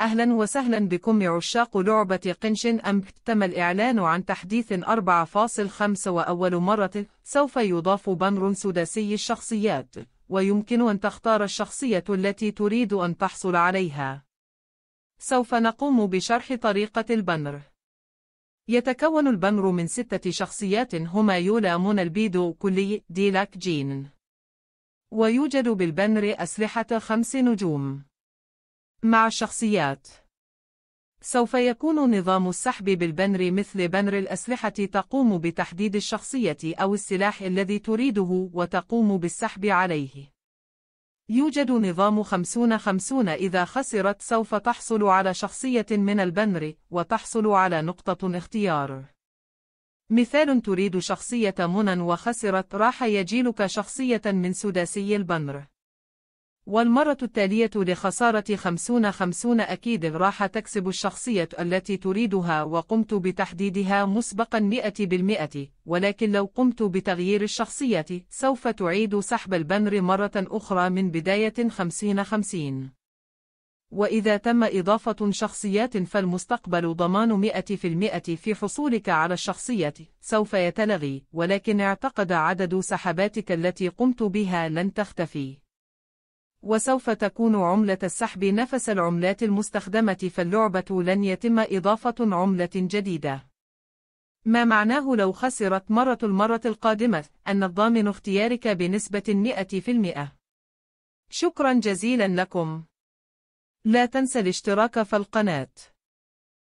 أهلا وسهلا بكم عشاق لعبة قنشن أم تم الإعلان عن تحديث 4.5 وأول مرة سوف يضاف بنر سداسي الشخصيات ويمكن أن تختار الشخصية التي تريد أن تحصل عليها سوف نقوم بشرح طريقة البنر يتكون البنر من ستة شخصيات هما يولا البيدو كلي ديلاك جين ويوجد بالبنر أسلحة خمس نجوم مع الشخصيات سوف يكون نظام السحب بالبنر مثل بنر الأسلحة تقوم بتحديد الشخصية أو السلاح الذي تريده وتقوم بالسحب عليه. يوجد نظام 50-50 إذا خسرت سوف تحصل على شخصية من البنر وتحصل على نقطة اختيار. مثال تريد شخصية منى وخسرت راح يجيلك شخصية من سداسي البنر. والمرة التالية لخسارة 50 50 أكيد راح تكسب الشخصية التي تريدها وقمت بتحديدها مسبقا 100% ولكن لو قمت بتغيير الشخصية سوف تعيد سحب البنر مرة أخرى من بداية 50 50 وإذا تم إضافة شخصيات فالمستقبل ضمان 100% في حصولك على الشخصية سوف يتلغي ولكن اعتقد عدد سحباتك التي قمت بها لن تختفي وسوف تكون عملة السحب نفس العملات المستخدمة فاللعبة لن يتم إضافة عملة جديدة. ما معناه لو خسرت مرة المرة القادمة أن الضامن اختيارك بنسبة 100%. شكرا جزيلا لكم. لا تنسى الاشتراك في القناة.